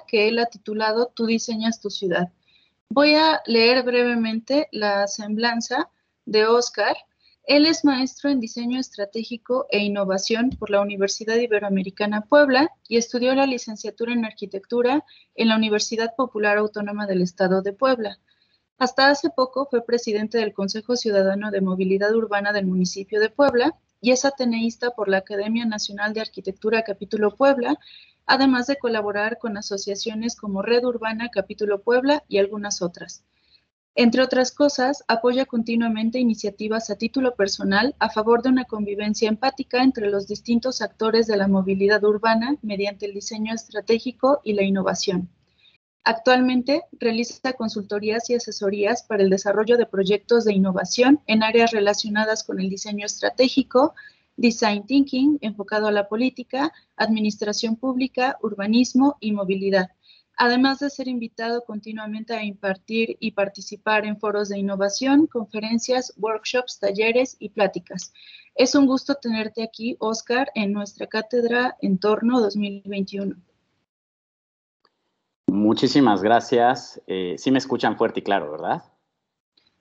que él ha titulado Tú diseñas tu ciudad. Voy a leer brevemente la semblanza de Oscar. Él es maestro en diseño estratégico e innovación por la Universidad Iberoamericana Puebla y estudió la licenciatura en arquitectura en la Universidad Popular Autónoma del Estado de Puebla. Hasta hace poco fue presidente del Consejo Ciudadano de Movilidad Urbana del municipio de Puebla y es ateneísta por la Academia Nacional de Arquitectura Capítulo Puebla además de colaborar con asociaciones como Red Urbana Capítulo Puebla y algunas otras. Entre otras cosas, apoya continuamente iniciativas a título personal a favor de una convivencia empática entre los distintos actores de la movilidad urbana mediante el diseño estratégico y la innovación. Actualmente realiza consultorías y asesorías para el desarrollo de proyectos de innovación en áreas relacionadas con el diseño estratégico, design thinking enfocado a la política, administración pública, urbanismo y movilidad. Además de ser invitado continuamente a impartir y participar en foros de innovación, conferencias, workshops, talleres y pláticas. Es un gusto tenerte aquí, Oscar, en nuestra cátedra Entorno 2021. Muchísimas gracias. Eh, sí me escuchan fuerte y claro, ¿verdad?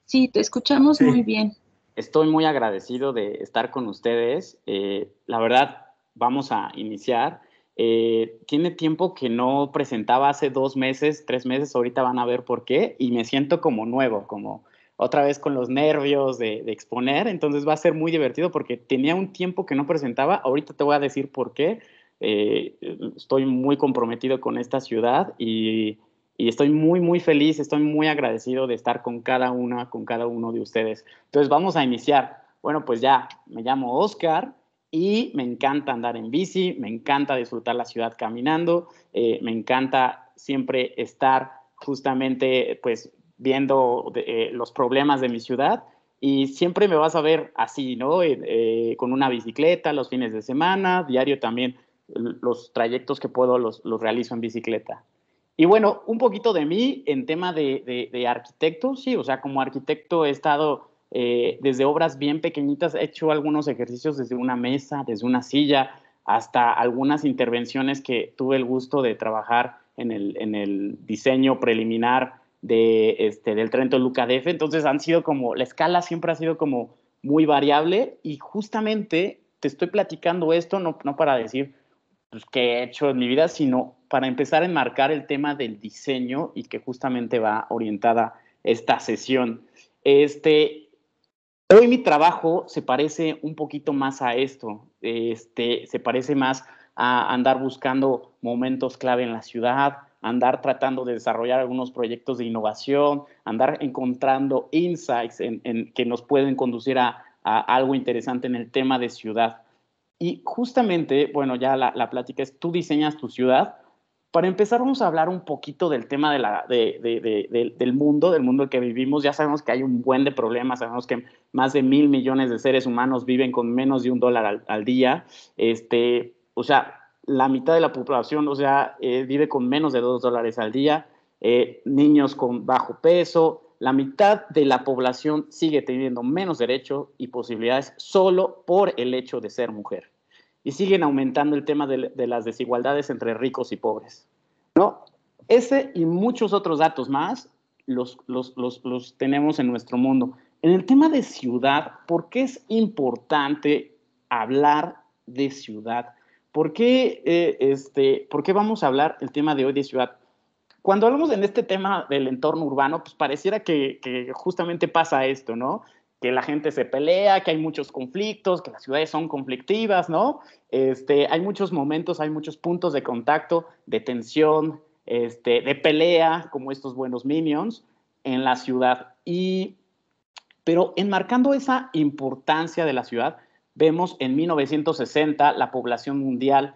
Sí, te escuchamos muy bien estoy muy agradecido de estar con ustedes. Eh, la verdad, vamos a iniciar. Eh, tiene tiempo que no presentaba hace dos meses, tres meses, ahorita van a ver por qué, y me siento como nuevo, como otra vez con los nervios de, exponer, entonces va a ser muy divertido porque tenía un tiempo que no presentaba, ahorita te voy a decir por qué, eh, estoy muy comprometido con esta ciudad y y estoy muy, muy feliz, estoy muy agradecido de estar con cada una, con cada uno de ustedes. Entonces vamos a iniciar. Bueno, pues ya, me llamo Oscar y me encanta andar en bici, me encanta disfrutar la ciudad caminando, eh, me encanta siempre estar justamente pues viendo eh, los problemas de mi ciudad y siempre me vas a ver así, ¿no? Eh, con una bicicleta los fines de semana, diario también los trayectos que puedo los, los realizo en bicicleta. Y bueno, un poquito de mí en tema de, arquitecto, sí, o sea, como arquitecto he estado eh, desde obras bien pequeñitas, he hecho algunos ejercicios desde una mesa, desde una silla, hasta algunas intervenciones que tuve el gusto de trabajar en el, diseño preliminar de, este, del Trento Luca DF. Entonces han sido como, la escala siempre ha sido como muy variable y justamente te estoy platicando esto no para decir pues, que he hecho en mi vida, sino para empezar a enmarcar el tema del diseño y que justamente va orientada esta sesión. Este, hoy mi trabajo se parece un poquito más a esto, este, se parece más a andar buscando momentos clave en la ciudad, andar tratando de desarrollar algunos proyectos de innovación, andar encontrando insights en, que nos pueden conducir a algo interesante en el tema de ciudad. Y justamente, bueno, ya la, plática es, tú diseñas tu ciudad. Para empezar, vamos a hablar un poquito del tema de la, del mundo, del mundo en que vivimos. Ya sabemos que hay un buen de problemas, sabemos que más de mil millones de seres humanos viven con menos de un dólar al, día. Este, o sea, la mitad de la población, o sea, eh, vive con menos de dos dólares al día. Eh, niños con bajo peso, la mitad de la población sigue teniendo menos derechos y posibilidades solo por el hecho de ser mujer. Y siguen aumentando el tema de, las desigualdades entre ricos y pobres. ¿no? Ese y muchos otros datos más los, tenemos en nuestro mundo. En el tema de ciudad, ¿por qué es importante hablar de ciudad? ¿Por qué, eh, este, ¿Por qué vamos a hablar el tema de hoy de ciudad? Cuando hablamos en este tema del entorno urbano, pues pareciera que, justamente pasa esto, ¿no? que la gente se pelea, que hay muchos conflictos, que las ciudades son conflictivas, ¿no? Este, hay muchos momentos, hay muchos puntos de contacto, de tensión, este, de pelea, como estos buenos minions, en la ciudad. Y, pero enmarcando esa importancia de la ciudad, vemos en 1960 la población mundial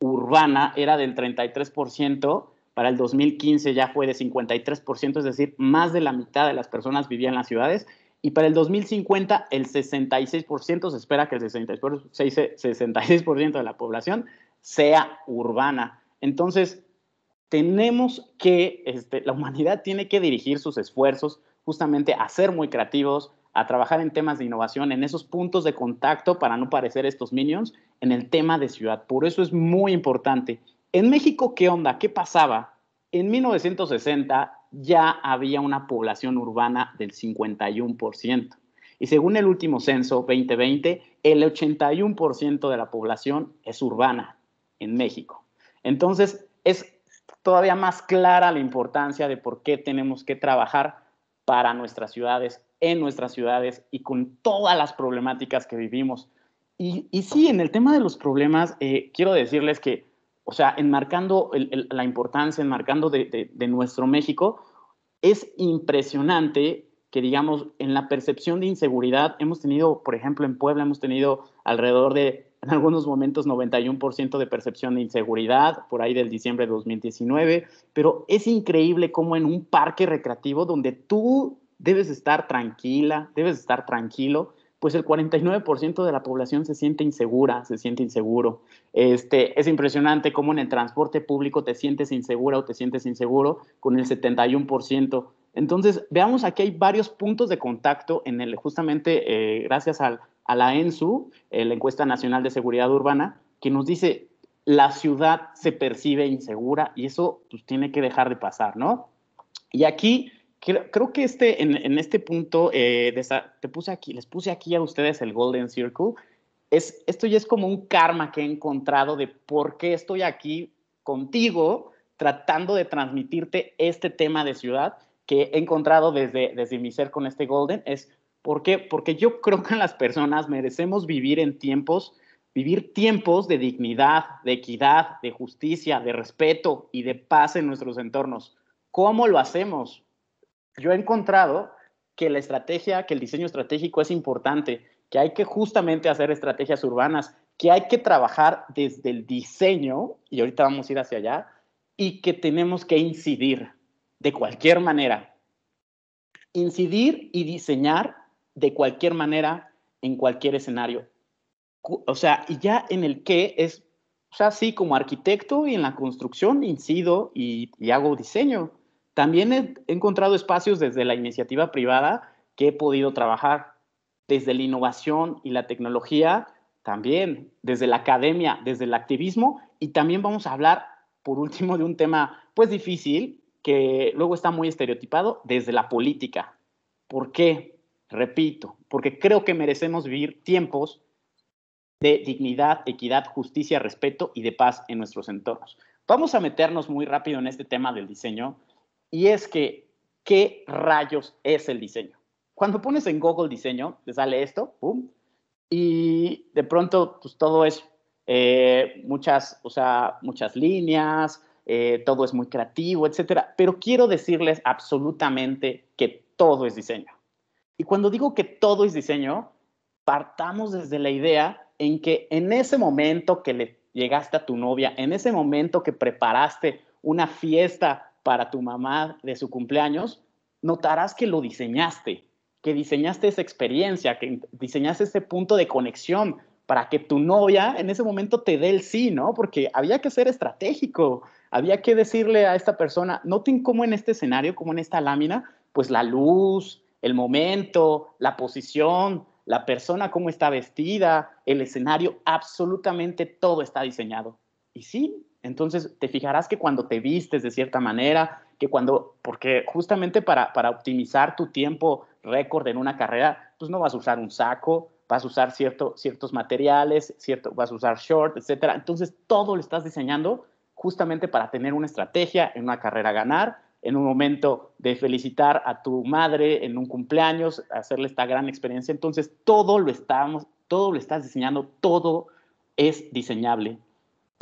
urbana era del 33% para el 2015 ya fue de 53%, es decir, más de la mitad de las personas vivían en las ciudades. Y para el 2050, el 66%, se espera que el 66%, de la población sea urbana. Entonces, tenemos que, este, la humanidad tiene que dirigir sus esfuerzos justamente a ser muy creativos, a trabajar en temas de innovación, en esos puntos de contacto para no parecer estos minions, en el tema de ciudad. Por eso es muy importante. En México, ¿qué onda? ¿Qué pasaba? En 1960 ya había una población urbana del 51%. Y según el último censo 2020, el 81% de la población es urbana en México. Entonces, es todavía más clara la importancia de por qué tenemos que trabajar para nuestras ciudades, en nuestras ciudades y con todas las problemáticas que vivimos. Y, sí, en el tema de los problemas, eh, quiero decirles que o sea, enmarcando la importancia, enmarcando de, de, nuestro México, es impresionante que, digamos, en la percepción de inseguridad, hemos tenido, por ejemplo, en Puebla, hemos tenido alrededor de, en algunos momentos, 91% de percepción de inseguridad, por ahí del diciembre de 2019, pero es increíble cómo en un parque recreativo donde tú debes estar tranquila, debes estar tranquilo, pues el 49% de la población se siente insegura, se siente inseguro. Este, es impresionante cómo en el transporte público te sientes insegura o te sientes inseguro con el 71%. Entonces, veamos aquí hay varios puntos de contacto en el, justamente eh, gracias a la ENSU, eh, la Encuesta Nacional de Seguridad Urbana, que nos dice la ciudad se percibe insegura y eso pues, tiene que dejar de pasar, ¿no? Y aquí Creo, que este, en, este punto, eh, te puse aquí, les puse aquí a ustedes el Golden Circle. Es, esto ya es como un karma que he encontrado de por qué estoy aquí contigo tratando de transmitirte este tema de ciudad que he encontrado desde, desde mi ser con este Golden. Es ¿Por qué? Porque yo creo que las personas merecemos vivir en tiempos, vivir tiempos de dignidad, de equidad, de justicia, de respeto y de paz en nuestros entornos. ¿Cómo lo hacemos? yo he encontrado que la estrategia, que el diseño estratégico es importante, que hay que justamente hacer estrategias urbanas, que hay que trabajar desde el diseño, y ahorita vamos a ir hacia allá, y que tenemos que incidir de cualquier manera. Incidir y diseñar de cualquier manera en cualquier escenario. O sea, y ya en el que es, o sea, sí, como arquitecto y en la construcción incido y hago diseño también he encontrado espacios desde la iniciativa privada que he podido trabajar, desde la innovación y la tecnología, también desde la academia, desde el activismo, y también vamos a hablar, por último, de un tema pues difícil, que luego está muy estereotipado, desde la política. ¿Por qué? Repito, porque creo que merecemos vivir tiempos de dignidad, equidad, justicia, respeto y de paz en nuestros entornos. Vamos a meternos muy rápido en este tema del diseño, y es que, ¿qué rayos es el diseño? Cuando pones en Google diseño, te sale esto, Y de pronto, pues todo es eh, muchas, o muchas líneas, eh, todo es muy creativo, etc. Pero quiero decirles absolutamente que todo es diseño. Y cuando digo que todo es diseño, partamos desde la idea en que en ese momento que le llegaste a tu novia, en ese momento que preparaste una fiesta para tu mamá de su cumpleaños, notarás que lo diseñaste, que diseñaste esa experiencia, que diseñaste ese punto de conexión para que tu novia en ese momento te dé el sí, ¿no? Porque había que ser estratégico, había que decirle a esta persona, noten cómo en este escenario, como en esta lámina, pues la luz, el momento, la posición, la persona, cómo está vestida, el escenario, absolutamente todo está diseñado. Y sí, entonces te fijarás que cuando te vistes de cierta manera, que cuando, porque justamente para, para optimizar tu tiempo récord en una carrera, pues no vas a usar un saco, vas a usar cierto, ciertos materiales, cierto, vas a usar short, etc. Entonces todo lo estás diseñando justamente para tener una estrategia en una carrera ganar, en un momento de felicitar a tu madre en un cumpleaños, hacerle esta gran experiencia. Entonces todo lo estamos, todo lo estás diseñando, todo es diseñable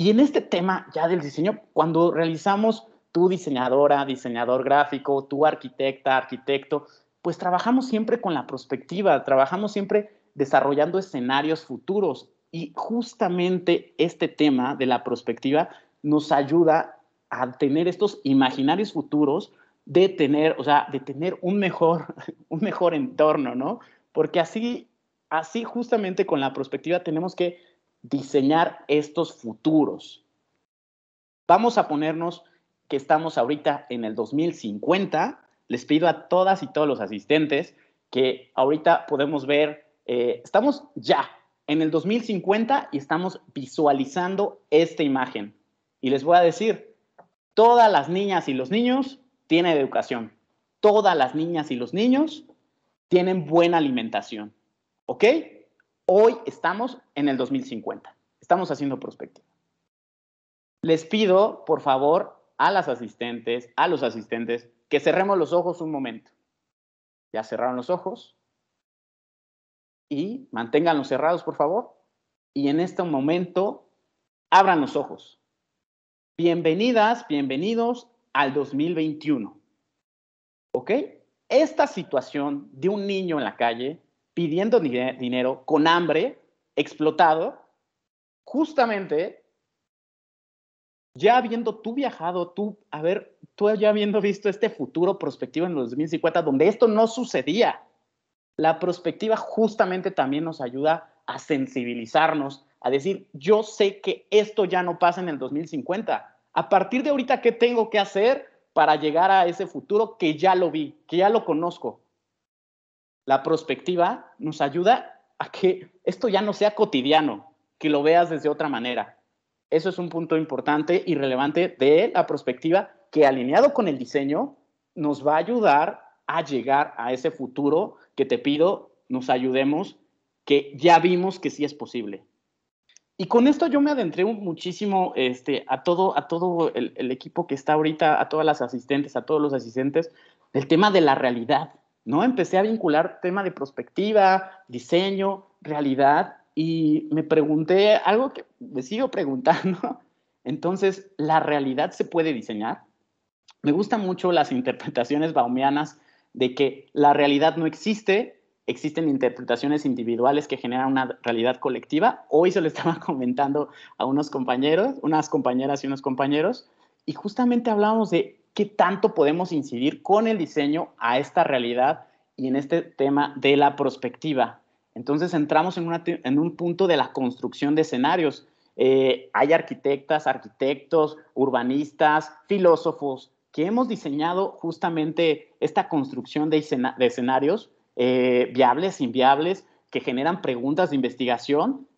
y en este tema ya del diseño, cuando realizamos tu diseñadora, diseñador gráfico, tu arquitecta, arquitecto, pues trabajamos siempre con la perspectiva, trabajamos siempre desarrollando escenarios futuros. Y justamente este tema de la perspectiva nos ayuda a tener estos imaginarios futuros de tener, o sea, de tener un mejor, un mejor entorno, ¿no? Porque así, así justamente con la perspectiva tenemos que diseñar estos futuros. Vamos a ponernos que estamos ahorita en el 2050. Les pido a todas y todos los asistentes que ahorita podemos ver, eh, estamos ya en el 2050 y estamos visualizando esta imagen. Y les voy a decir, todas las niñas y los niños tienen educación. Todas las niñas y los niños tienen buena alimentación. ¿Ok? Hoy estamos en el 2050. Estamos haciendo prospectiva. Les pido, por favor, a las asistentes, a los asistentes, que cerremos los ojos un momento. Ya cerraron los ojos. Y manténganlos cerrados, por favor. Y en este momento, abran los ojos. Bienvenidas, bienvenidos al 2021. ¿Ok? Esta situación de un niño en la calle pidiendo dinero, con hambre, explotado, justamente ya habiendo tú viajado, tú, a ver, tú ya habiendo visto este futuro prospectivo en los 2050, donde esto no sucedía. La prospectiva justamente también nos ayuda a sensibilizarnos, a decir, yo sé que esto ya no pasa en el 2050. A partir de ahorita, ¿qué tengo que hacer para llegar a ese futuro que ya lo vi, que ya lo conozco? la prospectiva nos ayuda a que esto ya no sea cotidiano, que lo veas desde otra manera. Eso es un punto importante y relevante de la prospectiva que alineado con el diseño nos va a ayudar a llegar a ese futuro que te pido nos ayudemos, que ya vimos que sí es posible. Y con esto yo me adentré muchísimo este, a todo, a todo el, equipo que está ahorita, a todas las asistentes, a todos los asistentes, el tema de la realidad, ¿no? Empecé a vincular tema de prospectiva, diseño, realidad, y me pregunté algo que me sigo preguntando. Entonces, ¿la realidad se puede diseñar? Me gustan mucho las interpretaciones baumeanas de que la realidad no existe, existen interpretaciones individuales que generan una realidad colectiva. Hoy se lo estaba comentando a unos compañeros, unas compañeras y unos compañeros, y justamente hablábamos de qué tanto podemos incidir con el diseño a esta realidad y en este tema de la prospectiva Entonces entramos en, un punto de la construcción de escenarios. Eh, hay arquitectas, arquitectos, urbanistas, filósofos que hemos diseñado justamente esta construcción de, escenarios eh, viables, inviables, que generan preguntas de investigación,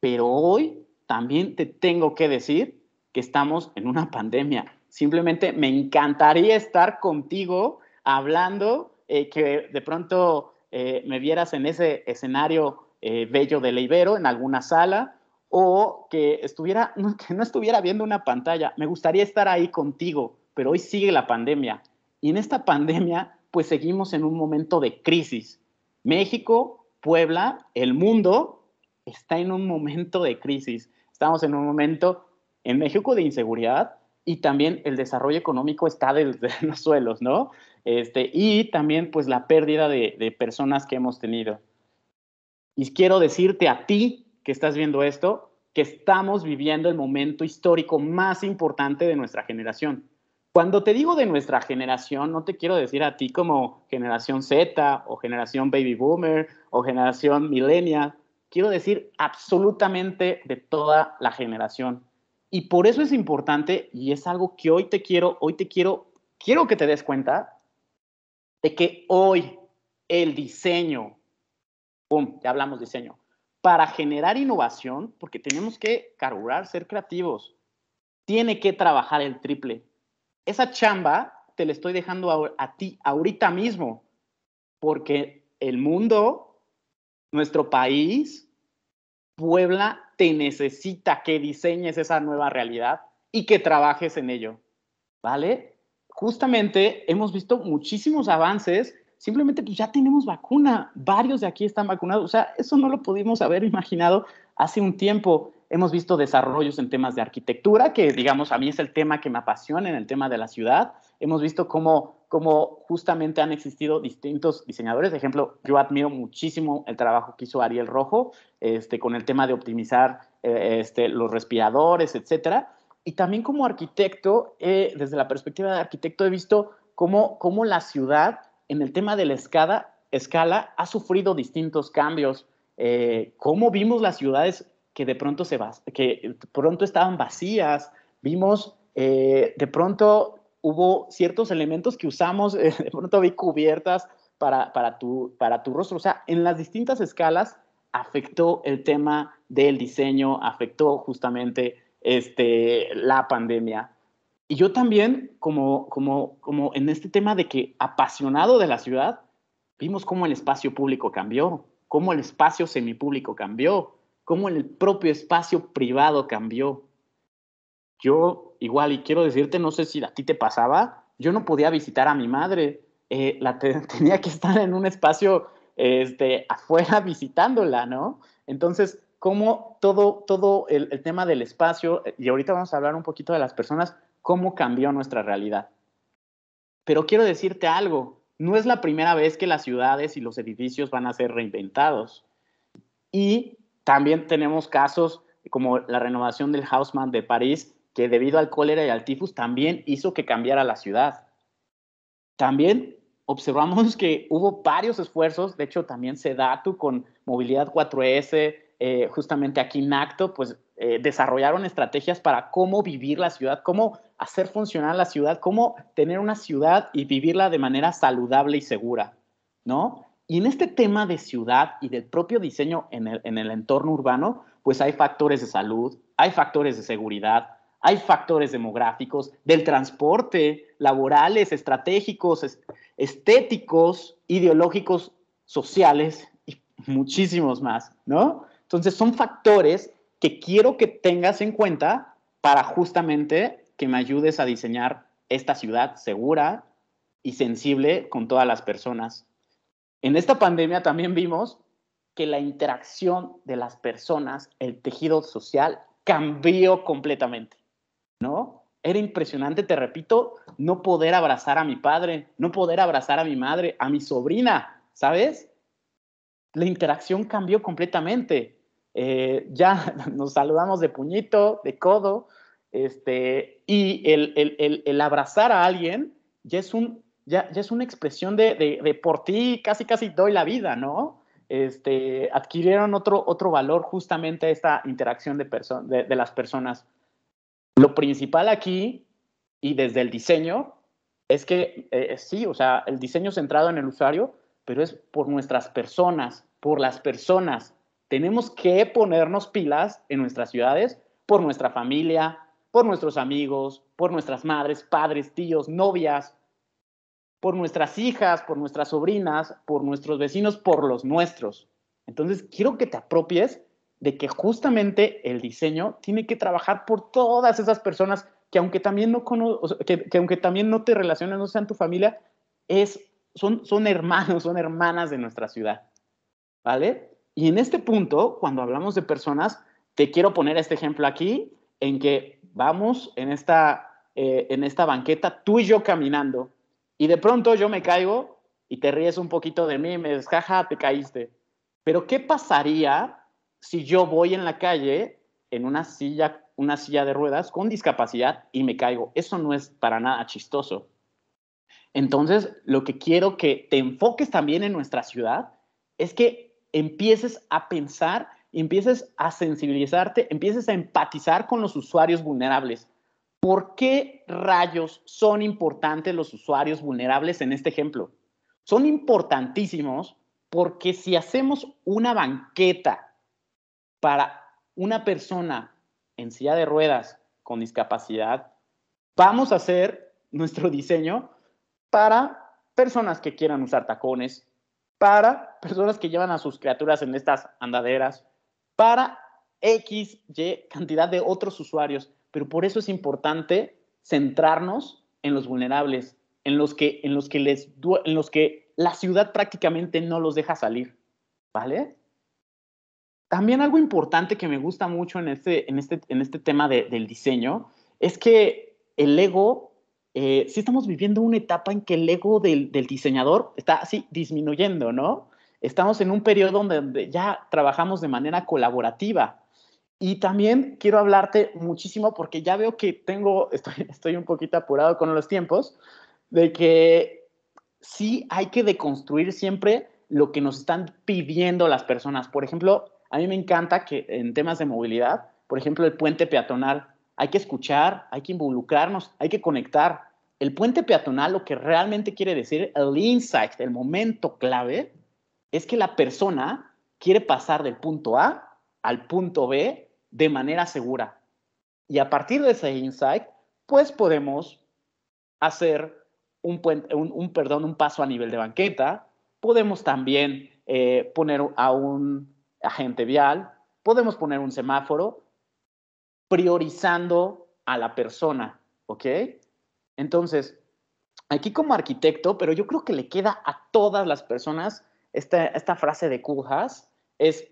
pero hoy también te tengo que decir que estamos en una pandemia. Simplemente me encantaría estar contigo hablando, eh, que de pronto eh, me vieras en ese escenario eh, bello de Leibero, en alguna sala, o que, estuviera, que no estuviera viendo una pantalla. Me gustaría estar ahí contigo, pero hoy sigue la pandemia. Y en esta pandemia, pues seguimos en un momento de crisis. México, Puebla, el mundo está en un momento de crisis. Estamos en un momento en México de inseguridad y también el desarrollo económico está de los suelos, ¿no? Este, y también pues la pérdida de, de personas que hemos tenido. Y quiero decirte a ti que estás viendo esto, que estamos viviendo el momento histórico más importante de nuestra generación. Cuando te digo de nuestra generación, no te quiero decir a ti como generación Z o generación baby boomer o generación millennial. Quiero decir absolutamente de toda la generación. Y por eso es importante, y es algo que hoy te quiero, hoy te quiero, quiero que te des cuenta de que hoy el diseño, boom, ya hablamos diseño, para generar innovación, porque tenemos que carburar, ser creativos, tiene que trabajar el triple. Esa chamba te la estoy dejando a, a ti ahorita mismo, porque el mundo, nuestro país, Puebla te necesita que diseñes esa nueva realidad y que trabajes en ello, ¿vale? Justamente hemos visto muchísimos avances, simplemente que pues, ya tenemos vacuna, varios de aquí están vacunados, o sea, eso no lo pudimos haber imaginado hace un tiempo. Hemos visto desarrollos en temas de arquitectura, que digamos a mí es el tema que me apasiona en el tema de la ciudad. Hemos visto cómo como justamente han existido distintos diseñadores. ejemplo, yo admiro muchísimo el trabajo que hizo Ariel Rojo este, con el tema de optimizar eh, este, los respiradores, etcétera. Y también como arquitecto, eh, desde la perspectiva de arquitecto, he visto cómo, cómo la ciudad en el tema de la escala, escala ha sufrido distintos cambios. Eh, cómo vimos las ciudades que de pronto, se que pronto estaban vacías, vimos de pronto hubo ciertos elementos que usamos, eh, de pronto vi cubiertas para, para, tu, para tu rostro, o sea, en las distintas escalas afectó el tema del diseño, afectó justamente este, la pandemia. Y yo también, como, como, como en este tema de que apasionado de la ciudad, vimos cómo el espacio público cambió, cómo el espacio semipúblico cambió, cómo el propio espacio privado cambió. Yo igual, y quiero decirte, no sé si a ti te pasaba, yo no podía visitar a mi madre, eh, la tenía que estar en un espacio este, afuera visitándola, ¿no? Entonces, cómo todo, todo el, tema del espacio, y ahorita vamos a hablar un poquito de las personas, cómo cambió nuestra realidad. Pero quiero decirte algo, no es la primera vez que las ciudades y los edificios van a ser reinventados. Y también tenemos casos como la renovación del Haussmann de París, que debido al cólera y al tifus también hizo que cambiara la ciudad. También observamos que hubo varios esfuerzos, de hecho también Sedatu con Movilidad 4S, eh, justamente aquí en Acto, pues eh, desarrollaron estrategias para cómo vivir la ciudad, cómo hacer funcionar la ciudad, cómo tener una ciudad y vivirla de manera saludable y segura, ¿no? Y en este tema de ciudad y del propio diseño en el, en el entorno urbano, pues hay factores de salud, hay factores de seguridad, hay factores demográficos, del transporte, laborales, estratégicos, estéticos, ideológicos, sociales y muchísimos más, ¿no? Entonces son factores que quiero que tengas en cuenta para justamente que me ayudes a diseñar esta ciudad segura y sensible con todas las personas. En esta pandemia también vimos que la interacción de las personas, el tejido social, cambió completamente. ¿no? Era impresionante, te repito, no poder abrazar a mi padre, no poder abrazar a mi madre, a mi sobrina, ¿sabes? La interacción cambió completamente. Eh, ya nos saludamos de puñito, de codo, este, y el, abrazar a alguien ya es, un, ya, es una expresión de, por ti, casi, casi doy la vida, ¿no? Este, adquirieron otro, otro valor justamente esta interacción de, de las personas. Lo principal aquí y desde el diseño es que eh, eh, sí, o sea, el diseño centrado en el usuario, pero es por nuestras personas, por las personas. Tenemos que ponernos pilas en nuestras ciudades, por nuestra familia, por nuestros amigos, por nuestras madres, padres, tíos, novias, por nuestras hijas, por nuestras sobrinas, por nuestros vecinos, por los nuestros. Entonces, quiero que te apropies de que justamente el diseño tiene que trabajar por todas esas personas que aunque también no, que, aunque también no te relacionen, no sean tu familia, es, son, son hermanos, son hermanas de nuestra ciudad. ¿Vale? Y en este punto, cuando hablamos de personas, te quiero poner este ejemplo aquí, en que vamos en esta, eh, en esta banqueta, tú y yo caminando, y de pronto yo me caigo y te ríes un poquito de mí, me descaja te caíste. Pero ¿qué pasaría si yo voy en la calle en una silla, una silla de ruedas con discapacidad y me caigo? Eso no es para nada chistoso. Entonces, lo que quiero que te enfoques también en nuestra ciudad es que empieces a pensar, empieces a sensibilizarte, empieces a empatizar con los usuarios vulnerables. ¿Por qué rayos son importantes los usuarios vulnerables en este ejemplo? Son importantísimos porque si hacemos una banqueta para una persona en silla de ruedas con discapacidad, vamos a hacer nuestro diseño para personas que quieran usar tacones, para personas que llevan a sus criaturas en estas andaderas, para X, Y cantidad de otros usuarios. Pero por eso es importante centrarnos en los vulnerables, en los que, en los que, les, en los que la ciudad prácticamente no los deja salir. ¿Vale? también algo importante que me gusta mucho en este, en este, en este tema del diseño es que el ego, eh, sí estamos viviendo una etapa en que el ego del, diseñador está así disminuyendo, ¿no? Estamos en un periodo donde ya trabajamos de manera colaborativa, y también quiero hablarte muchísimo porque ya veo que tengo, estoy, estoy, un poquito apurado con los tiempos, de que sí hay que deconstruir siempre lo que nos están pidiendo las personas. Por ejemplo, a mí me encanta que en temas de movilidad, por ejemplo, el puente peatonal, hay que escuchar, hay que involucrarnos, hay que conectar. El puente peatonal lo que realmente quiere decir, el insight, el momento clave, es que la persona quiere pasar del punto A al punto B de manera segura. Y a partir de ese insight, pues podemos hacer un, perdón, un paso a nivel de banqueta, podemos también eh, poner a un agente vial, podemos poner un semáforo priorizando a la persona, ¿ok? Entonces, aquí como arquitecto, pero yo creo que le queda a todas las personas esta, esta frase de Cujas, es,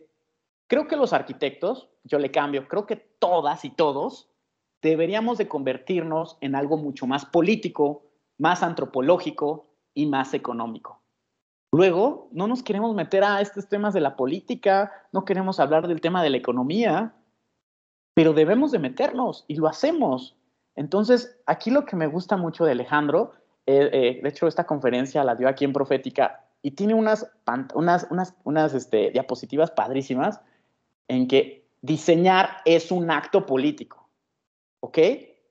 creo que los arquitectos, yo le cambio, creo que todas y todos deberíamos de convertirnos en algo mucho más político, más antropológico y más económico. Luego, no nos queremos meter a estos temas de la política, no queremos hablar del tema de la economía, pero debemos de meternos y lo hacemos. Entonces, aquí lo que me gusta mucho de Alejandro, eh, eh, de hecho esta conferencia la dio aquí en Profética y tiene unas, unas, este, diapositivas padrísimas en que diseñar es un acto político, ¿ok?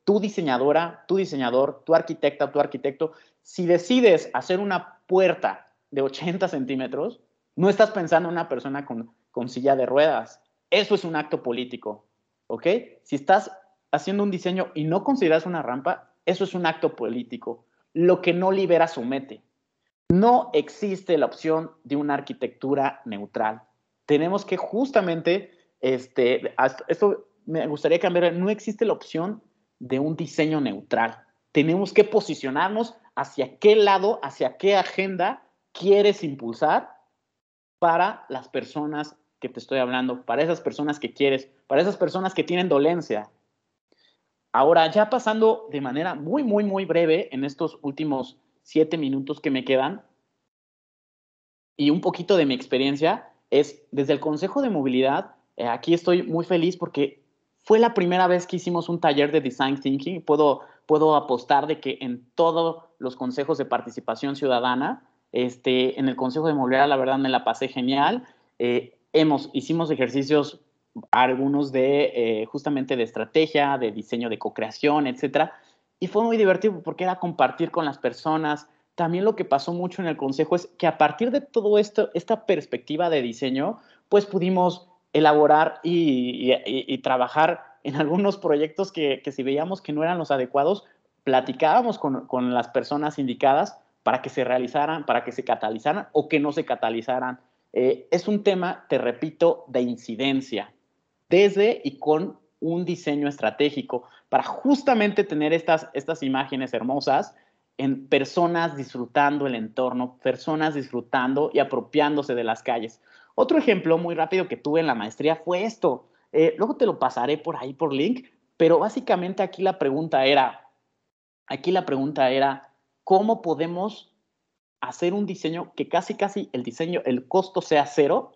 Tú diseñadora, tu diseñador, tu arquitecta, tu arquitecto, si decides hacer una puerta de 80 centímetros, no estás pensando en una persona con, silla de ruedas. Eso es un acto político, ¿ok? Si estás haciendo un diseño y no consideras una rampa, eso es un acto político. Lo que no libera somete. No existe la opción de una arquitectura neutral. Tenemos que justamente, este, esto me gustaría cambiar, no existe la opción de un diseño neutral. Tenemos que posicionarnos hacia qué lado, hacia qué agenda quieres impulsar para las personas que te estoy hablando, para esas personas que quieres, para esas personas que tienen dolencia. Ahora, ya pasando de manera muy, muy, muy breve en estos últimos siete minutos que me quedan y un poquito de mi experiencia, es desde el Consejo de Movilidad, eh, aquí estoy muy feliz porque fue la primera vez que hicimos un taller de Design Thinking. Puedo, puedo apostar de que en todos los consejos de participación ciudadana, este, en el Consejo de Movilidad, la verdad, me la pasé genial. Eh, hemos, hicimos ejercicios, algunos de eh, justamente de estrategia, de diseño de co-creación, etcétera. Y fue muy divertido porque era compartir con las personas. También lo que pasó mucho en el consejo es que a partir de todo esto, esta perspectiva de diseño, pues pudimos elaborar y, trabajar en algunos proyectos que, si veíamos que no eran los adecuados, platicábamos con, con las personas indicadas para que se realizaran, para que se catalizaran o que no se catalizaran. Eh, es un tema, te repito, de incidencia, desde y con un diseño estratégico para justamente tener estas, estas imágenes hermosas en personas disfrutando el entorno, personas disfrutando y apropiándose de las calles. Otro ejemplo muy rápido que tuve en la maestría fue esto. Eh, luego te lo pasaré por ahí por link, pero básicamente aquí la pregunta era, aquí la pregunta era, cómo podemos hacer un diseño que casi, casi el diseño, el costo sea cero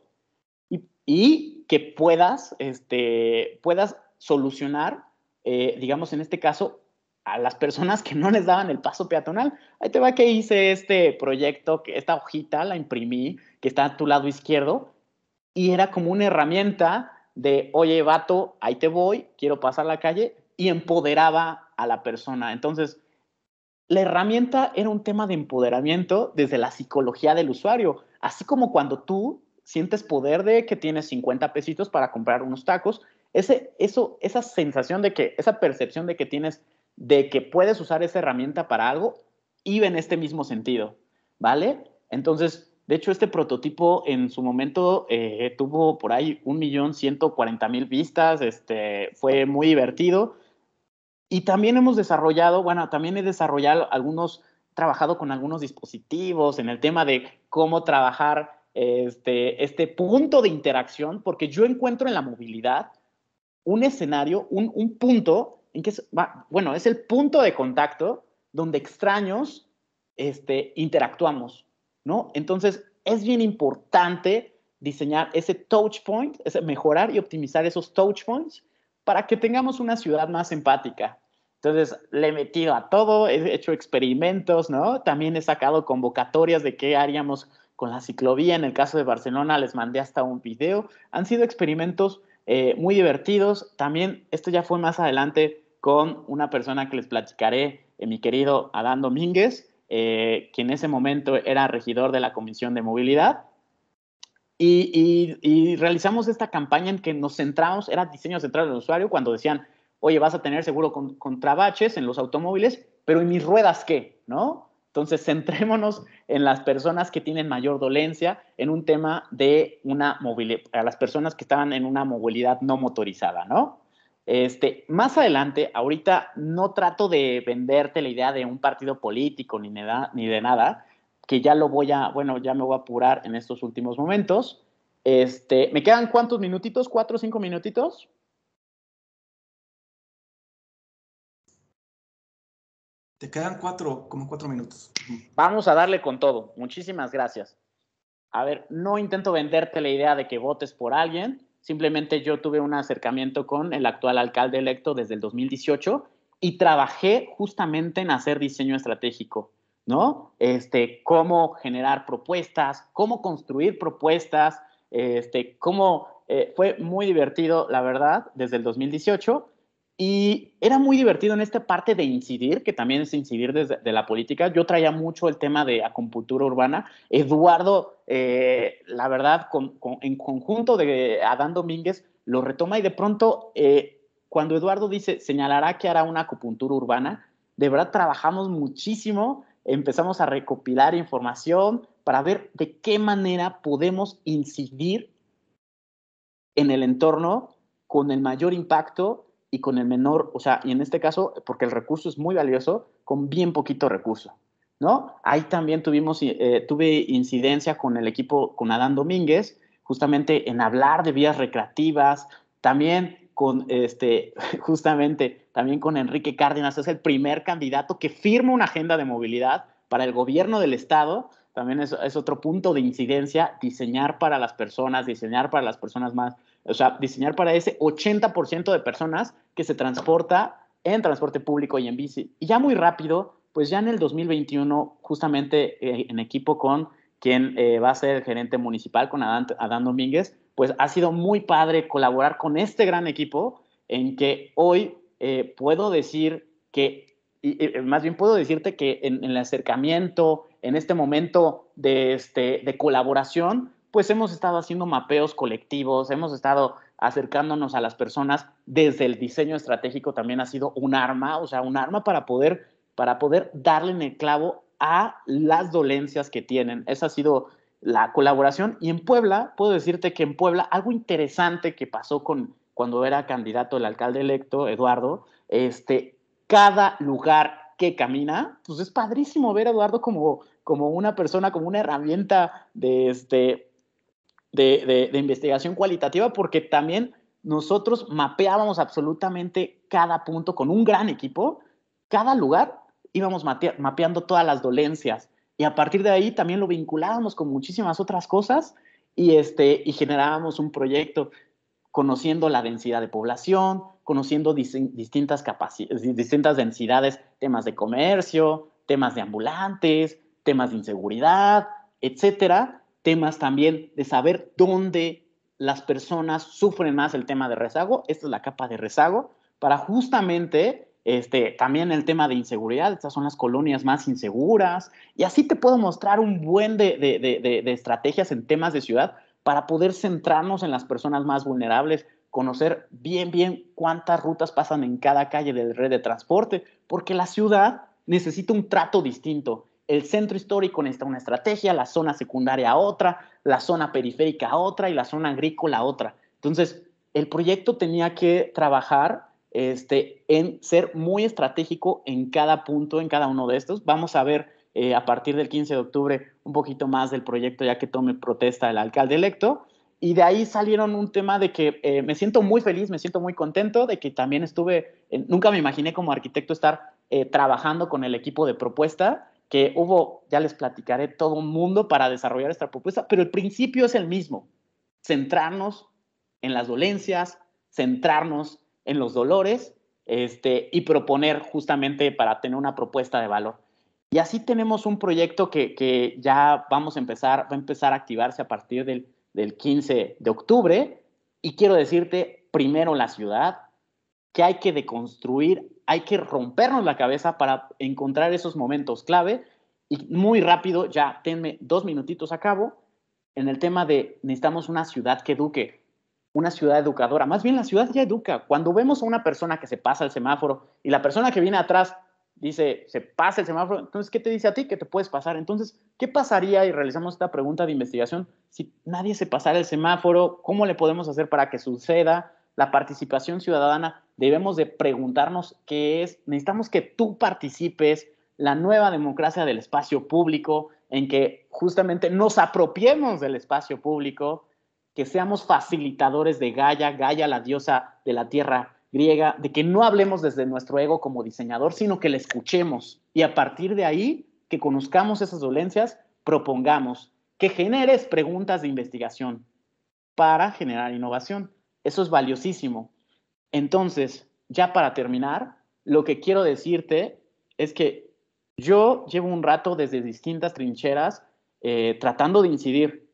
y, que puedas, este, puedas solucionar, eh, digamos en este caso, a las personas que no les daban el paso peatonal. Ahí te va que hice este proyecto, que esta hojita la imprimí, que está a tu lado izquierdo, y era como una herramienta de, oye, vato, ahí te voy, quiero pasar la calle, y empoderaba a la persona. Entonces, la herramienta era un tema de empoderamiento desde la psicología del usuario, así como cuando tú sientes poder de que tienes 50 pesitos para comprar unos tacos, eso, esa sensación de que, esa percepción de que tienes, de que puedes usar esa herramienta para algo, iba en este mismo sentido, ¿vale? Entonces, de hecho, este prototipo en su momento eh, tuvo por ahí 1.140.000 vistas, este, fue muy divertido y también hemos desarrollado, bueno, también he desarrollado algunos, trabajado con algunos dispositivos en el tema de cómo trabajar este, este punto de interacción, porque yo encuentro en la movilidad un escenario, un, punto en que es, bueno, es el punto de contacto donde extraños este, interactuamos, ¿no? Entonces, es bien importante diseñar ese touch point, mejorar y optimizar esos touch points para que tengamos una ciudad más empática, entonces, le he metido a todo, he hecho experimentos, ¿no? También he sacado convocatorias de qué haríamos con la ciclovía. En el caso de Barcelona, les mandé hasta un video. Han sido experimentos eh, muy divertidos. También, esto ya fue más adelante con una persona que les platicaré, eh, mi querido Adán Domínguez, eh, que en ese momento era regidor de la Comisión de Movilidad. y, realizamos esta campaña en que nos centramos, era diseño central del usuario, cuando decían oye, vas a tener seguro con, en los automóviles, pero en mis ruedas qué? ¿No? Entonces, centrémonos en las personas que tienen mayor dolencia, en un tema de una movilidad, a las personas que estaban en una movilidad no motorizada, ¿no? Este, más adelante, ahorita no trato de venderte la idea de un partido político ni de, ni de nada, que ya lo voy a, bueno, ya me voy a apurar en estos últimos momentos. Este, ¿me quedan cuántos minutitos? ¿Cuatro o cinco minutitos? Te quedan cuatro, como cuatro minutos. Vamos a darle con todo. Muchísimas gracias. A ver, no intento venderte la idea de que votes por alguien. Simplemente yo tuve un acercamiento con el actual alcalde electo desde el 2018 y trabajé justamente en hacer diseño estratégico, ¿no? Este, cómo generar propuestas, cómo construir propuestas, este, cómo eh, fue muy divertido, la verdad, desde el 2018 y era muy divertido en esta parte de incidir, que también es incidir desde la política. Yo traía mucho el tema de acupuntura urbana. Eduardo, eh, la verdad, en conjunto de Adán Domínguez, lo retoma y de pronto, eh, cuando Eduardo dice, señalará que hará una acupuntura urbana, de verdad trabajamos muchísimo, empezamos a recopilar información para ver de qué manera podemos incidir en el entorno con el mayor impacto y con el menor, o sea, y en este caso, porque el recurso es muy valioso, con bien poquito recurso, ¿no? Ahí también tuvimos, eh, tuve incidencia con el equipo, con Adán Domínguez, justamente en hablar de vías recreativas, también con, este, justamente, también con Enrique Cárdenas, es el primer candidato que firma una agenda de movilidad para el gobierno del Estado, también es otro punto de incidencia, diseñar para las personas, diseñar para las personas más o sea, diseñar para ese 80% de personas que se transporta en transporte público y en bici. Y ya muy rápido, pues ya en el 2021, justamente eh, en equipo con quien eh, va a ser el gerente municipal, con Adán, Adán Domínguez, pues ha sido muy padre colaborar con este gran equipo en que hoy eh, puedo decir que, más bien puedo decirte que en, en, el acercamiento, en este momento de, este, de colaboración, pues hemos estado haciendo mapeos colectivos, hemos estado acercándonos a las personas desde el diseño estratégico también ha sido un arma, o sea, un arma para poder, para poder darle en el clavo a las dolencias que tienen. Esa ha sido la colaboración. Y en Puebla, puedo decirte que en Puebla algo interesante que pasó con cuando era candidato el alcalde electo, Eduardo, este, cada lugar que camina, pues es padrísimo ver a Eduardo como, como una persona, como una herramienta de, este, de, investigación cualitativa porque también nosotros mapeábamos absolutamente cada punto con un gran equipo, cada lugar íbamos mapeando todas las dolencias y a partir de ahí también lo vinculábamos con muchísimas otras cosas y, este, y generábamos un proyecto conociendo la densidad de población, conociendo distintas, distintas densidades, temas de comercio, temas de ambulantes, temas de inseguridad, etcétera, temas también de saber dónde las personas sufren más el tema de rezago. Esta es la capa de rezago para justamente este, también el tema de inseguridad. Estas son las colonias más inseguras. Y así te puedo mostrar un buen de, de, estrategias en temas de ciudad para poder centrarnos en las personas más vulnerables, conocer bien, bien cuántas rutas pasan en cada calle de red de transporte, porque la ciudad necesita un trato distinto el centro histórico necesita una estrategia, la zona secundaria otra, la zona periférica otra y la zona agrícola otra. Entonces, el proyecto tenía que trabajar este, en ser muy estratégico en cada punto, en cada uno de estos. Vamos a ver eh, a partir del 15 de octubre un poquito más del proyecto ya que tome protesta el alcalde electo. Y de ahí salieron un tema de que eh, me siento muy feliz, me siento muy contento de que también estuve, nunca me imaginé como arquitecto estar eh, trabajando con el equipo de propuesta que hubo, ya les platicaré, todo un mundo para desarrollar esta propuesta, pero el principio es el mismo, centrarnos en las dolencias, centrarnos en los dolores este, y proponer justamente para tener una propuesta de valor. Y así tenemos un proyecto que, ya vamos a empezar, va a empezar a activarse a partir del, del 15 de octubre. Y quiero decirte, primero la ciudad, que hay que deconstruir hay que rompernos la cabeza para encontrar esos momentos clave. Y muy rápido, ya tenme dos minutitos a cabo, en el tema de necesitamos una ciudad que eduque, una ciudad educadora. Más bien la ciudad ya educa. Cuando vemos a una persona que se pasa el semáforo y la persona que viene atrás dice, se pasa el semáforo, entonces, ¿qué te dice a ti que te puedes pasar? Entonces, ¿qué pasaría? Y realizamos esta pregunta de investigación. Si nadie se pasara el semáforo, ¿cómo le podemos hacer para que suceda? La participación ciudadana debemos de preguntarnos qué es, necesitamos que tú participes, la nueva democracia del espacio público, en que justamente nos apropiemos del espacio público, que seamos facilitadores de Gaia, Gaia la diosa de la tierra griega, de que no hablemos desde nuestro ego como diseñador, sino que la escuchemos y a partir de ahí que conozcamos esas dolencias, propongamos que generes preguntas de investigación para generar innovación. Eso es valiosísimo. Entonces, ya para terminar, lo que quiero decirte es que yo llevo un rato desde distintas trincheras eh, tratando de incidir,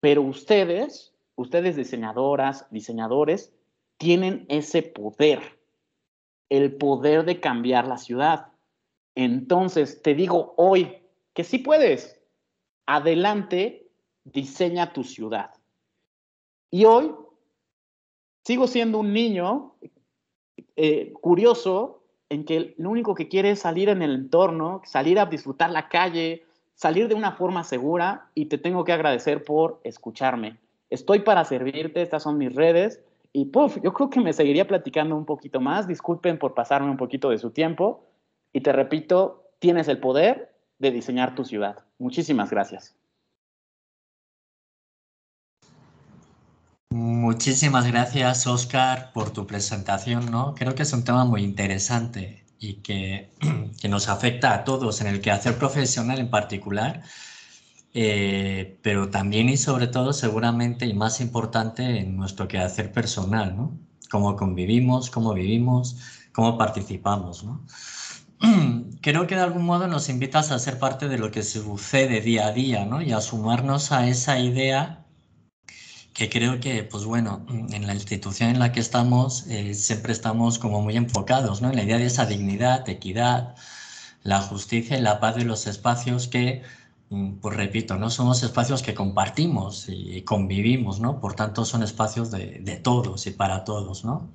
pero ustedes, ustedes diseñadoras, diseñadores, tienen ese poder, el poder de cambiar la ciudad. Entonces, te digo hoy que sí puedes. Adelante, diseña tu ciudad. Y hoy sigo siendo un niño eh, curioso en que lo único que quiere es salir en el entorno, salir a disfrutar la calle, salir de una forma segura y te tengo que agradecer por escucharme. Estoy para servirte, estas son mis redes y puff, yo creo que me seguiría platicando un poquito más. Disculpen por pasarme un poquito de su tiempo y te repito, tienes el poder de diseñar tu ciudad. Muchísimas gracias. Muchísimas gracias, Oscar, por tu presentación. ¿no? Creo que es un tema muy interesante y que, nos afecta a todos, en el quehacer profesional en particular, eh, pero también y sobre todo, seguramente, y más importante, en nuestro quehacer personal, ¿no? Cómo convivimos, cómo vivimos, cómo participamos, creo que de algún modo nos invitas a ser parte de lo que sucede día a día, ¿no? Y a sumarnos a esa idea que creo que, pues bueno, en la institución en la que estamos eh, siempre estamos como muy enfocados ¿no? en la idea de esa dignidad, equidad, la justicia y la paz de los espacios que, mm, pues repito, ¿no? somos espacios que compartimos y convivimos, ¿no? por tanto son espacios de, todos y para todos. ¿no?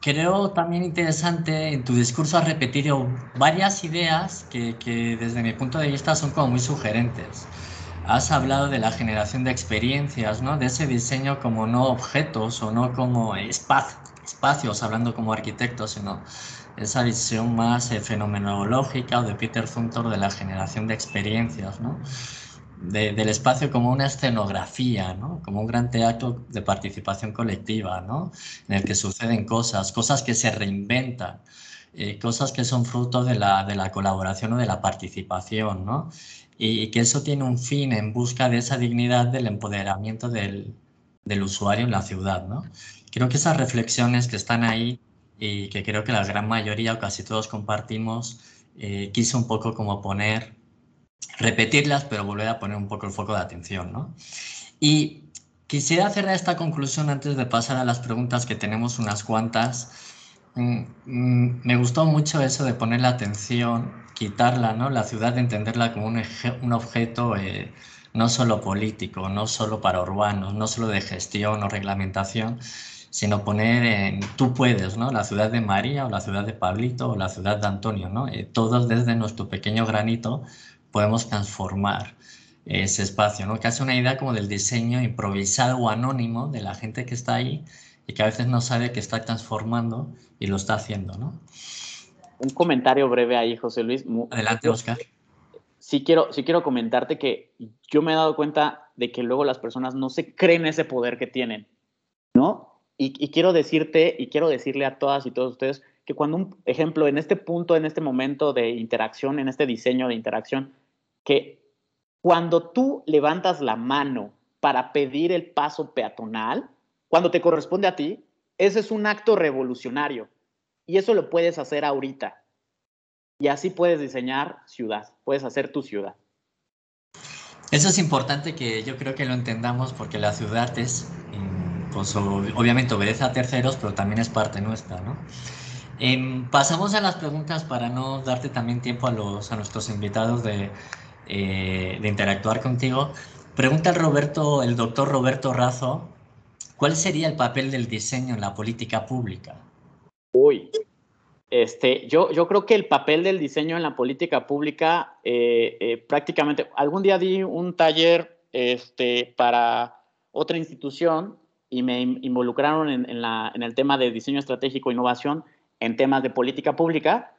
creo también interesante, en tu discurso has repetido varias ideas que, que desde mi punto de vista son como muy sugerentes has hablado de la generación de experiencias, ¿no? De ese diseño como no objetos o no como espacios, hablando como arquitectos, sino esa visión más eh, fenomenológica o de Peter Zumthor de la generación de experiencias, ¿no? del espacio como una escenografía, ¿no? como un gran teatro de participación colectiva, ¿no? en el que suceden cosas, cosas que se reinventan, eh, cosas que son fruto de la, de la, colaboración o de la participación. ¿no? y, que eso tiene un fin en busca de esa dignidad del empoderamiento del, usuario en la ciudad. ¿no? Creo que esas reflexiones que están ahí y que creo que la gran mayoría o casi todos compartimos, eh, quise un poco como poner, repetirlas, pero volver a poner un poco el foco de atención. ¿no? Y quisiera hacer esta conclusión antes de pasar a las preguntas que tenemos unas cuantas. Mm, mm, me gustó mucho eso de poner la atención quitarla, ¿no? La ciudad de entenderla como un, objeto eh, no solo político, no solo para urbanos, no solo de gestión o reglamentación, sino poner en tú puedes, ¿no? La ciudad de María o la ciudad de Pablito o la ciudad de Antonio, ¿no? Eh, todos desde nuestro pequeño granito podemos transformar ese espacio, ¿no? Que hace una idea como del diseño improvisado o anónimo de la gente que está ahí y que a veces no sabe que está transformando y lo está haciendo, ¿no? un comentario breve ahí, José Luis. Adelante, Oscar. Sí quiero, sí quiero comentarte que yo me he dado cuenta de que luego las personas no se creen ese poder que tienen, ¿no? y quiero decirte y quiero decirle a todas y todos ustedes que cuando un ejemplo en este punto, en este momento de interacción, en este diseño de interacción, que cuando tú levantas la mano para pedir el paso peatonal, cuando te corresponde a ti, ese es un acto revolucionario y eso lo puedes hacer ahorita. Y así puedes diseñar ciudad, puedes hacer tu ciudad. Eso es importante que yo creo que lo entendamos porque la ciudad es, mm, pues, obviamente obedece a terceros, pero también es parte nuestra, ¿no? Em, pasamos a las preguntas para no darte también tiempo a, los, a nuestros invitados de, eh, de interactuar contigo. Pregunta Roberto, el doctor Roberto Razo, ¿cuál sería el papel del diseño en la política pública? Uy, este, yo, yo creo que el papel del diseño en la política pública eh, eh, prácticamente, algún día di un taller este, para otra institución y me involucraron en, la, en el tema de diseño estratégico e innovación en temas de política pública.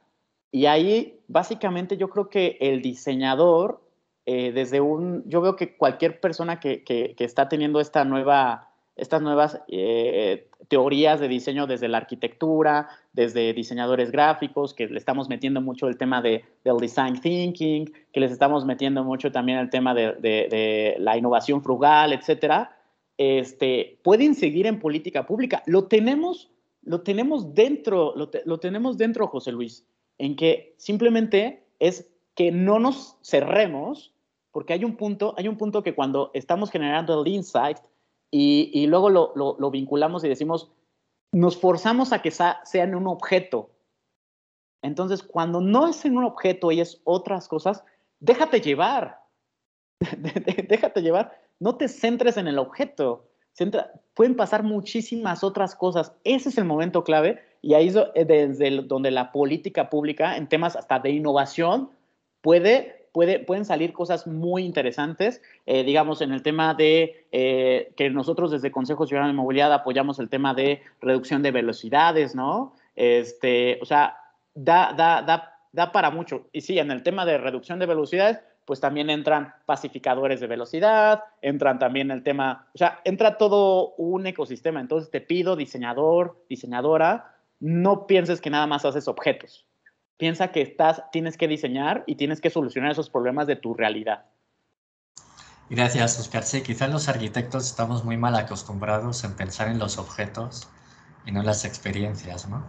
Y ahí, básicamente, yo creo que el diseñador, eh, desde un, yo veo que cualquier persona que, que, que está teniendo esta nueva estas nuevas eh, teorías de diseño desde la arquitectura, desde diseñadores gráficos, que le estamos metiendo mucho el tema de, del design thinking, que les estamos metiendo mucho también el tema de, de, la innovación frugal, etcétera, este, pueden seguir en política pública. Lo tenemos, lo tenemos dentro, lo, lo tenemos dentro, José Luis, en que simplemente es que no nos cerremos, porque hay un punto, hay un punto que cuando estamos generando el insight, y, luego lo, vinculamos y decimos, nos forzamos a que sea en un objeto. Entonces, cuando no es en un objeto y es otras cosas, déjate llevar. déjate llevar. No te centres en el objeto. pueden pasar muchísimas otras cosas. Ese es el momento clave y ahí es eh, desde donde la política pública en temas hasta de innovación puede pueden salir cosas muy interesantes, eh, digamos, en el tema de eh, que nosotros desde Consejo Ciudadano de Movilidad apoyamos el tema de reducción de velocidades, ¿no? Este, o sea, da, da, da para mucho. Y sí, en el tema de reducción de velocidades, pues también entran pacificadores de velocidad, entran también el tema, o sea, entra todo un ecosistema. Entonces te pido, diseñador, diseñadora, no pienses que nada más haces objetos piensa que estás, tienes que diseñar y tienes que solucionar esos problemas de tu realidad. Gracias, Oscar. Sí, quizás los arquitectos estamos muy mal acostumbrados a pensar en los objetos y no en las experiencias, ¿no?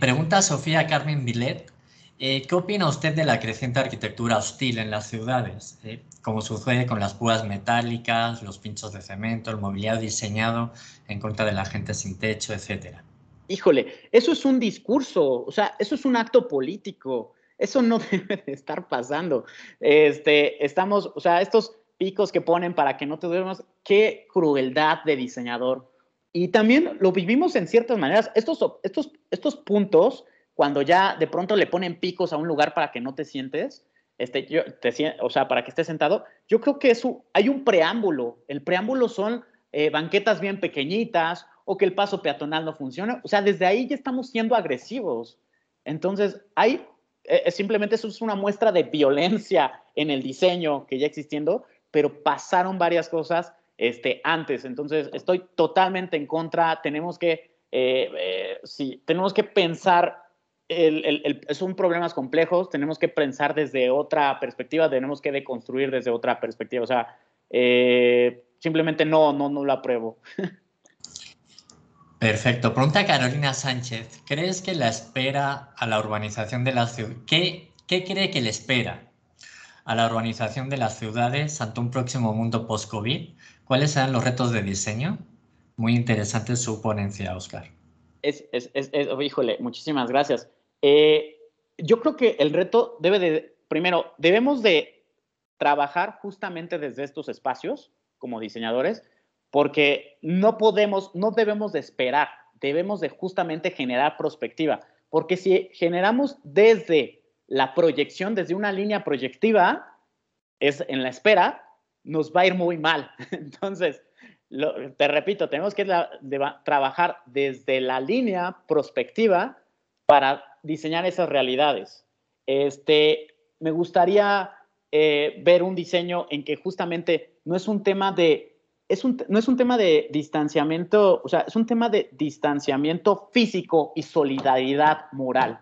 pregunta Sofía Carmen Villet, eh, ¿qué opina usted de la creciente arquitectura hostil en las ciudades? Eh? como sucede con las púas metálicas, los pinchos de cemento, el mobiliario diseñado en contra de la gente sin techo, etcétera híjole, eso es un discurso, o sea, eso es un acto político, eso no debe de estar pasando. Este, estamos, o sea, estos picos que ponen para que no te duermas, qué crueldad de diseñador. Y también lo vivimos en ciertas maneras, estos, estos, estos puntos, cuando ya de pronto le ponen picos a un lugar para que no te sientes, este, yo, o sea, para que estés sentado, yo creo que eso, hay un preámbulo, el preámbulo son eh, banquetas bien pequeñitas, o que el paso peatonal no funciona, O sea, desde ahí ya estamos siendo agresivos. Entonces, hay, eh, eh, simplemente eso es una muestra de violencia en el diseño que ya existiendo, pero pasaron varias cosas este, antes. Entonces, estoy totalmente en contra. Tenemos que, eh, eh tenemos que pensar, el, el, son problemas complejos, tenemos que pensar desde otra perspectiva, tenemos que deconstruir desde otra perspectiva. O sea, simplemente no, no, no lo apruebo. Perfecto. Pregunta Carolina Sánchez. ¿Crees que la espera a la urbanización de la ¿Qué, ¿Qué cree que le espera a la urbanización de las ciudades ante un próximo mundo post-COVID? ¿Cuáles serán los retos de diseño? Muy interesante su ponencia, Oscar. Es, es, es, híjole, muchísimas gracias. Eh, yo creo que el reto debe de, primero, debemos de trabajar justamente desde estos espacios como diseñadores porque no podemos, no debemos de esperar, debemos de justamente generar prospectiva, porque si generamos desde la proyección, desde una línea proyectiva, es en la espera, nos va a ir muy mal. Entonces, te repito, tenemos que trabajar desde la línea prospectiva para diseñar esas realidades. Este, me gustaría eh, ver un diseño en que justamente no es un tema de no es un tema de distanciamiento, o sea, es un tema de distanciamiento físico y solidaridad moral,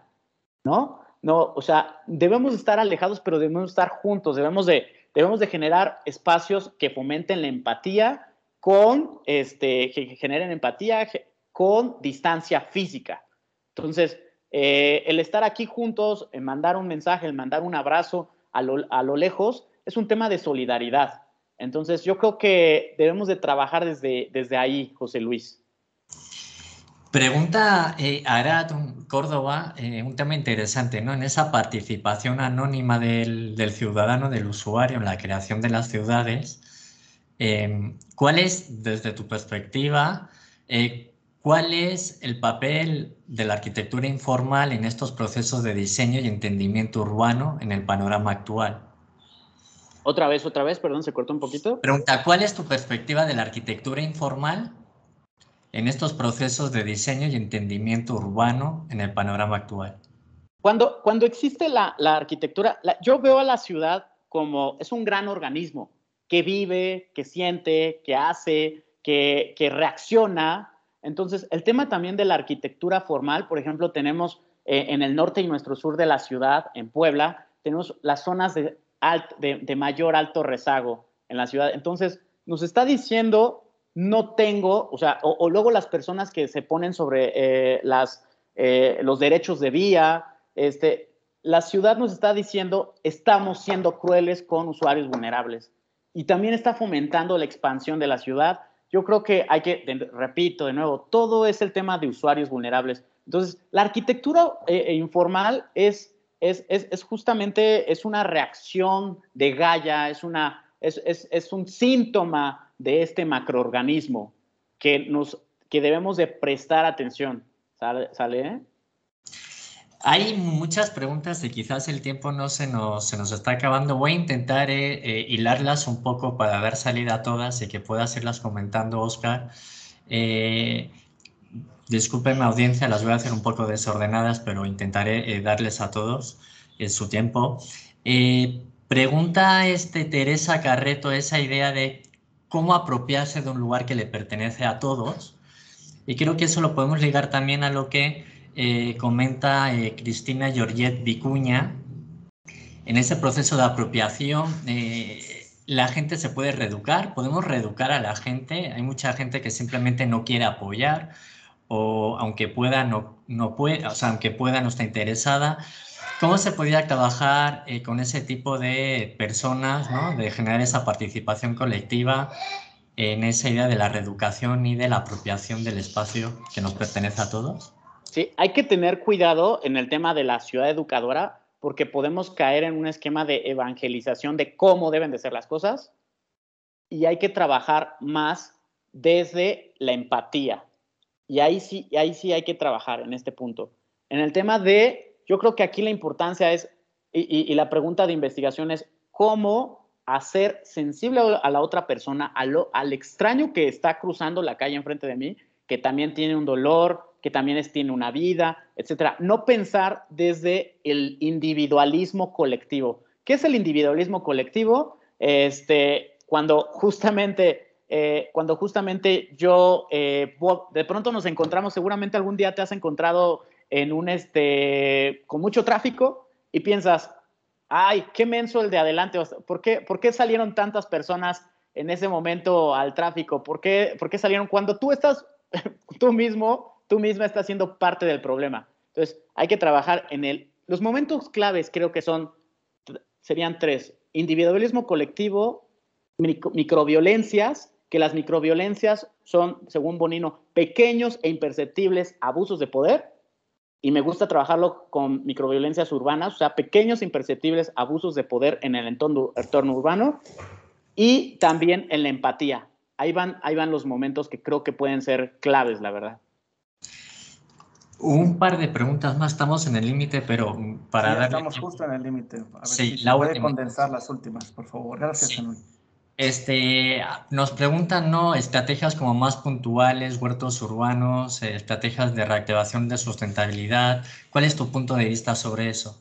¿no? No, o sea, debemos estar alejados, pero debemos estar juntos, debemos de, debemos de generar espacios que fomenten la empatía con, este, que generen empatía con distancia física. Entonces, eh, el estar aquí juntos, el mandar un mensaje, el mandar un abrazo a lo, a lo lejos, es un tema de solidaridad. Entonces, yo creo que debemos de trabajar desde, ahí, José Luis. Pregunta eh, Arad Córdoba, eh, un tema interesante, ¿no? En esa participación anónima del, ciudadano, del usuario, en la creación de las ciudades, em, ¿cuál es, desde tu perspectiva, eh, cuál es el papel de la arquitectura informal en estos procesos de diseño y entendimiento urbano en el panorama actual? Otra vez, otra vez, perdón, se cortó un poquito. Pregunta, ¿cuál es tu perspectiva de la arquitectura informal en estos procesos de diseño y entendimiento urbano en el panorama actual? Cuando, cuando existe la, la arquitectura, yo veo a la ciudad como es un gran organismo que vive, que siente, que hace, que, que reacciona. Entonces, el tema también de la arquitectura formal, por ejemplo, tenemos eh, en el norte y nuestro sur de la ciudad, en Puebla, tenemos las zonas de de, mayor alto rezago en la ciudad. Entonces, nos está diciendo, no tengo, o sea, o, luego las personas que se ponen sobre eh, las, eh, los derechos de vía, este, la ciudad nos está diciendo, estamos siendo crueles con usuarios vulnerables. Y también está fomentando la expansión de la ciudad. Yo creo que hay que, repito de nuevo, todo es el tema de usuarios vulnerables. Entonces, la arquitectura eh, informal es es, justamente, es una reacción de Gaia, es, una, es, un síntoma de este macroorganismo que, nos, que debemos de prestar atención. ¿Sale? Hay muchas preguntas y quizás el tiempo no se nos, se nos está acabando. Voy a intentar eh, eh, hilarlas un poco para ver salida a todas y que pueda hacerlas comentando, Oscar. Eh, Disculpen audiencia, las voy a hacer un poco desordenadas, pero intentaré eh, darles a todos eh, su tiempo. Eh, pregunta este Teresa Carreto esa idea de cómo apropiarse de un lugar que le pertenece a todos. Y creo que eso lo podemos ligar también a lo que comenta Cristina Georgette Vicuña. En ese proceso de apropiación, la gente se puede reeducar, podemos reeducar a la gente. Hay mucha gente que simplemente no quiere apoyar o aunque pueda, no, no puede, aunque pueda, no está interesada. ¿Cómo se podría trabajar eh, con ese tipo de personas, de generar esa participación colectiva en esa idea de la reeducación y de la apropiación del espacio que nos pertenece a todos? Sí, hay que tener cuidado en el tema de la ciudad educadora porque podemos caer en un esquema de evangelización de cómo deben de ser las cosas y hay que trabajar más desde la empatía, y ahí sí, ahí sí hay que trabajar en este punto. En el tema de, yo creo que aquí la importancia es, y, la pregunta de investigación es, ¿cómo hacer sensible a la otra persona, a al extraño que está cruzando la calle enfrente de mí, que también tiene un dolor, que también tiene una vida, etcétera? No pensar desde el individualismo colectivo. ¿Qué es el individualismo colectivo? Este, cuando justamente eh, cuando justamente yo, eh, de pronto nos encontramos, seguramente algún día te has encontrado en un, este, con mucho tráfico y piensas, ay, qué menso el de adelante, ¿por, qué, ¿por qué salieron tantas personas en ese momento al tráfico? ¿Por qué, por qué salieron cuando tú estás, tú mismo, tú misma estás siendo parte del problema? Entonces, hay que trabajar en el... Los momentos claves creo que son, serían tres, individualismo colectivo, microviolencias que las microviolencias son, según Bonino, pequeños e imperceptibles abusos de poder. Y me gusta trabajarlo con microviolencias urbanas, o sea, pequeños, e imperceptibles abusos de poder en el entorno, urbano y también en la empatía. Ahí van, ahí van los momentos que creo que pueden ser claves, la verdad. Un par de preguntas más, estamos en el límite, pero para sí, Estamos justo en el límite. A ver sí, si la voy a condensar las últimas, por favor. Gracias, sí. Este, nos preguntan, ¿no? Estrategias como más puntuales, huertos urbanos, eh, estrategias de reactivación de sustentabilidad. ¿Cuál es tu punto de vista sobre eso?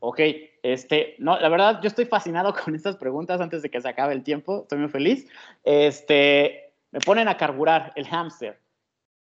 Ok, este, no, la verdad, yo estoy fascinado con estas preguntas antes de que se acabe el tiempo. Estoy muy feliz. Este, me ponen a carburar el hámster.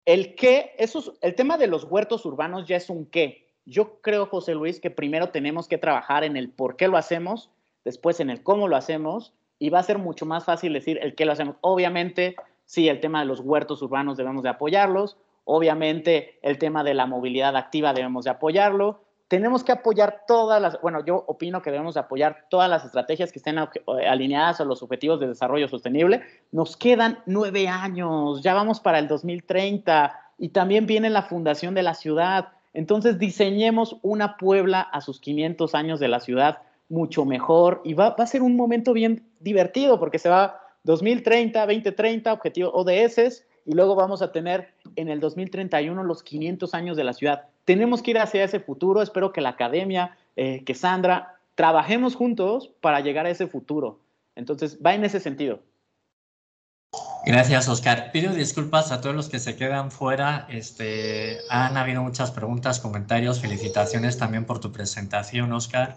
El qué, eso, el tema de los huertos urbanos ya es un qué. Yo creo, José Luis, que primero tenemos que trabajar en el por qué lo hacemos, después en el cómo lo hacemos y va a ser mucho más fácil decir el que lo hacemos. Obviamente, sí, el tema de los huertos urbanos debemos de apoyarlos, obviamente el tema de la movilidad activa debemos de apoyarlo. Tenemos que apoyar todas las, bueno, yo opino que debemos de apoyar todas las estrategias que estén eh, alineadas a los objetivos de desarrollo sostenible. Nos quedan nueve años, ya vamos para el 2030 y también viene la fundación de la ciudad. Entonces diseñemos una Puebla a sus 500 años de la ciudad mucho mejor y va, a ser un momento bien divertido porque se va 2030, 2030, objetivo ODS y luego vamos a tener en el 2031 los 500 años de la ciudad. Tenemos que ir hacia ese futuro, espero que la academia, eh, que Sandra, trabajemos juntos para llegar a ese futuro. Entonces, va en ese sentido. Gracias, Oscar. Pido disculpas a todos los que se quedan fuera. Este, han habido muchas preguntas, comentarios, felicitaciones también por tu presentación, Oscar.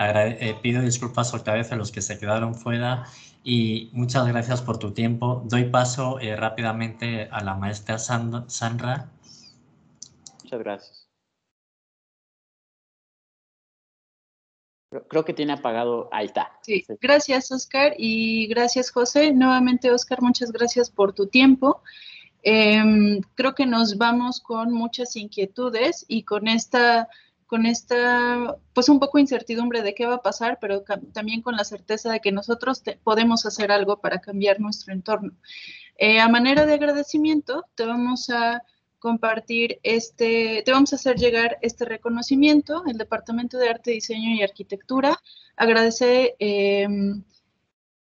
Eh, pido disculpas otra vez a los que se quedaron fuera y muchas gracias por tu tiempo. Doy paso eh, rápidamente a la maestra Sandra. Muchas gracias. Creo que tiene apagado. alta. Sí, gracias Oscar y gracias José. Nuevamente Oscar, muchas gracias por tu tiempo. Em, creo que nos vamos con muchas inquietudes y con esta con esta, pues un poco incertidumbre de qué va a pasar, pero también con la certeza de que nosotros podemos hacer algo para cambiar nuestro entorno. Eh, a manera de agradecimiento, te vamos a compartir este, te vamos a hacer llegar este reconocimiento, el Departamento de Arte, Diseño y Arquitectura. Agradece... Em,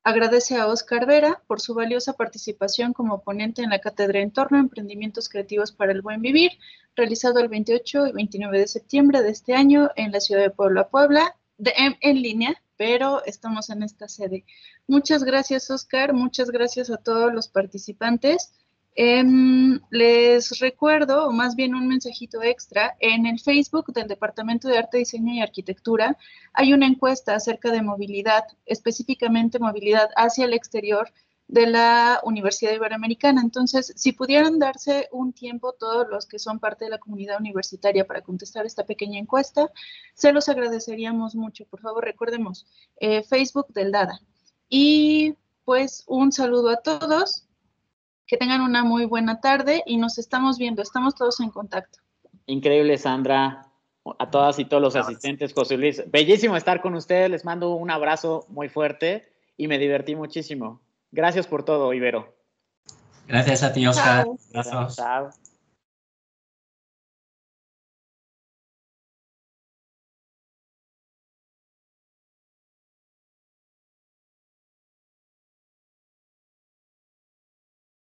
Agradece a Oscar Vera por su valiosa participación como ponente en la Cátedra Entorno Emprendimientos Creativos para el Buen Vivir, realizado el 28 y 29 de septiembre de este año en la ciudad de Puebla, Puebla, de, en línea, pero estamos en esta sede. Muchas gracias, Oscar. Muchas gracias a todos los participantes. Em, les recuerdo, o más bien un mensajito extra, en el Facebook del Departamento de Arte, Diseño y Arquitectura hay una encuesta acerca de movilidad, específicamente movilidad hacia el exterior de la Universidad Iberoamericana. Entonces, si pudieran darse un tiempo todos los que son parte de la comunidad universitaria para contestar esta pequeña encuesta, se los agradeceríamos mucho. Por favor, recordemos, eh, Facebook del DADA. Y pues un saludo a todos que tengan una muy buena tarde y nos estamos viendo, estamos todos en contacto. Increíble, Sandra, a todas y todos los asistentes, José Luis. Bellísimo estar con ustedes, les mando un abrazo muy fuerte y me divertí muchísimo. Gracias por todo, Ibero. Gracias a ti, Oscar. Gracias.